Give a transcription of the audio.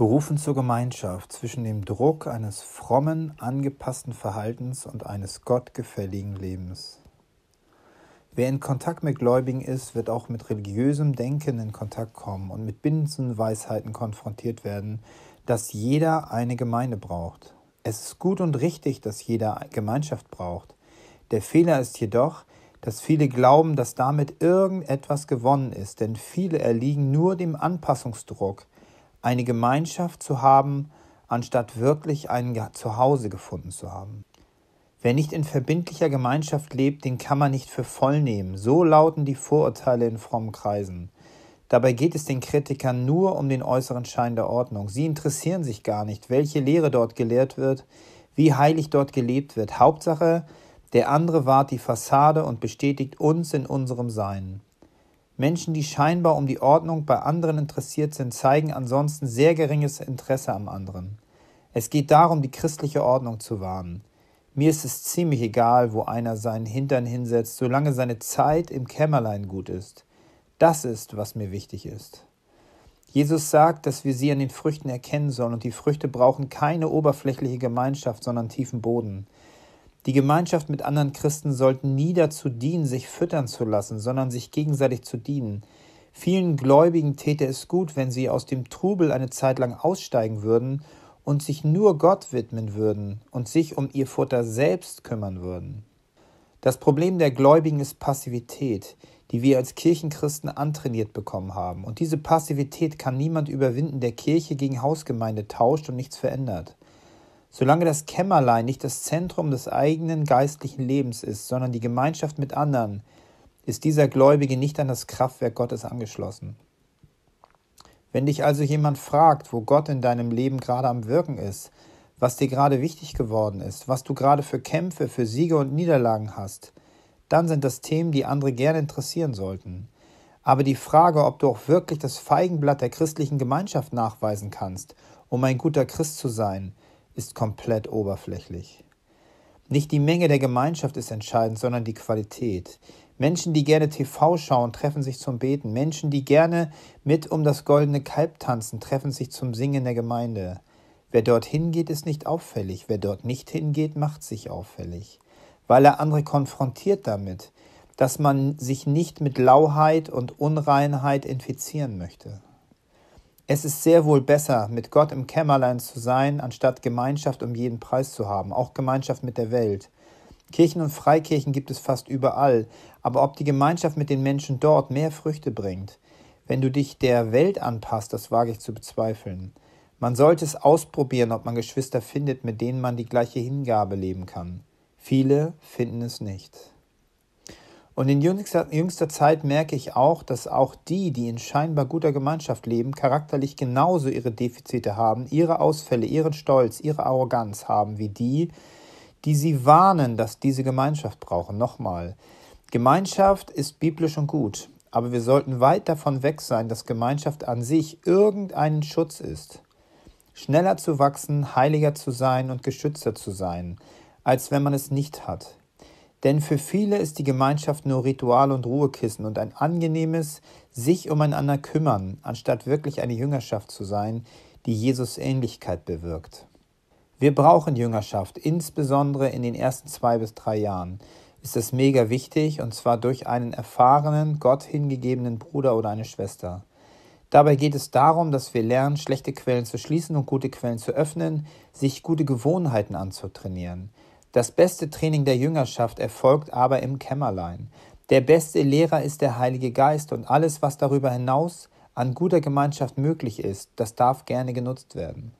berufen zur Gemeinschaft zwischen dem Druck eines frommen, angepassten Verhaltens und eines gottgefälligen Lebens. Wer in Kontakt mit Gläubigen ist, wird auch mit religiösem Denken in Kontakt kommen und mit Binsenweisheiten konfrontiert werden, dass jeder eine Gemeinde braucht. Es ist gut und richtig, dass jeder Gemeinschaft braucht. Der Fehler ist jedoch, dass viele glauben, dass damit irgendetwas gewonnen ist, denn viele erliegen nur dem Anpassungsdruck, eine Gemeinschaft zu haben, anstatt wirklich ein Zuhause gefunden zu haben. Wer nicht in verbindlicher Gemeinschaft lebt, den kann man nicht für voll nehmen. So lauten die Vorurteile in frommen Kreisen. Dabei geht es den Kritikern nur um den äußeren Schein der Ordnung. Sie interessieren sich gar nicht, welche Lehre dort gelehrt wird, wie heilig dort gelebt wird. Hauptsache, der andere wahrt die Fassade und bestätigt uns in unserem Sein. Menschen, die scheinbar um die Ordnung bei anderen interessiert sind, zeigen ansonsten sehr geringes Interesse am anderen. Es geht darum, die christliche Ordnung zu wahren. Mir ist es ziemlich egal, wo einer seinen Hintern hinsetzt, solange seine Zeit im Kämmerlein gut ist. Das ist, was mir wichtig ist. Jesus sagt, dass wir sie an den Früchten erkennen sollen, und die Früchte brauchen keine oberflächliche Gemeinschaft, sondern tiefen Boden. Die Gemeinschaft mit anderen Christen sollte nie dazu dienen, sich füttern zu lassen, sondern sich gegenseitig zu dienen. Vielen Gläubigen täte es gut, wenn sie aus dem Trubel eine Zeit lang aussteigen würden und sich nur Gott widmen würden und sich um ihr Futter selbst kümmern würden. Das Problem der Gläubigen ist Passivität, die wir als Kirchenchristen antrainiert bekommen haben. Und diese Passivität kann niemand überwinden, der Kirche gegen Hausgemeinde tauscht und nichts verändert. Solange das Kämmerlein nicht das Zentrum des eigenen geistlichen Lebens ist, sondern die Gemeinschaft mit anderen, ist dieser Gläubige nicht an das Kraftwerk Gottes angeschlossen. Wenn dich also jemand fragt, wo Gott in deinem Leben gerade am Wirken ist, was dir gerade wichtig geworden ist, was du gerade für Kämpfe, für Siege und Niederlagen hast, dann sind das Themen, die andere gerne interessieren sollten. Aber die Frage, ob du auch wirklich das Feigenblatt der christlichen Gemeinschaft nachweisen kannst, um ein guter Christ zu sein, ist komplett oberflächlich. Nicht die Menge der Gemeinschaft ist entscheidend, sondern die Qualität. Menschen, die gerne TV schauen, treffen sich zum Beten. Menschen, die gerne mit um das goldene Kalb tanzen, treffen sich zum Singen der Gemeinde. Wer dorthin geht, ist nicht auffällig. Wer dort nicht hingeht, macht sich auffällig, weil er andere konfrontiert damit, dass man sich nicht mit Lauheit und Unreinheit infizieren möchte. Es ist sehr wohl besser, mit Gott im Kämmerlein zu sein, anstatt Gemeinschaft um jeden Preis zu haben, auch Gemeinschaft mit der Welt. Kirchen und Freikirchen gibt es fast überall, aber ob die Gemeinschaft mit den Menschen dort mehr Früchte bringt, wenn du dich der Welt anpasst, das wage ich zu bezweifeln. Man sollte es ausprobieren, ob man Geschwister findet, mit denen man die gleiche Hingabe leben kann. Viele finden es nicht. Und in jüngster, jüngster Zeit merke ich auch, dass auch die, die in scheinbar guter Gemeinschaft leben, charakterlich genauso ihre Defizite haben, ihre Ausfälle, ihren Stolz, ihre Arroganz haben, wie die, die sie warnen, dass diese Gemeinschaft brauchen. Nochmal, Gemeinschaft ist biblisch und gut, aber wir sollten weit davon weg sein, dass Gemeinschaft an sich irgendeinen Schutz ist. Schneller zu wachsen, heiliger zu sein und geschützter zu sein, als wenn man es nicht hat. Denn für viele ist die Gemeinschaft nur Ritual und Ruhekissen und ein angenehmes sich umeinander kümmern, anstatt wirklich eine Jüngerschaft zu sein, die Jesus Ähnlichkeit bewirkt. Wir brauchen Jüngerschaft, insbesondere in den ersten zwei bis drei Jahren ist es mega wichtig und zwar durch einen erfahrenen, Gott hingegebenen Bruder oder eine Schwester. Dabei geht es darum, dass wir lernen, schlechte Quellen zu schließen und gute Quellen zu öffnen, sich gute Gewohnheiten anzutrainieren. Das beste Training der Jüngerschaft erfolgt aber im Kämmerlein. Der beste Lehrer ist der Heilige Geist und alles, was darüber hinaus an guter Gemeinschaft möglich ist, das darf gerne genutzt werden.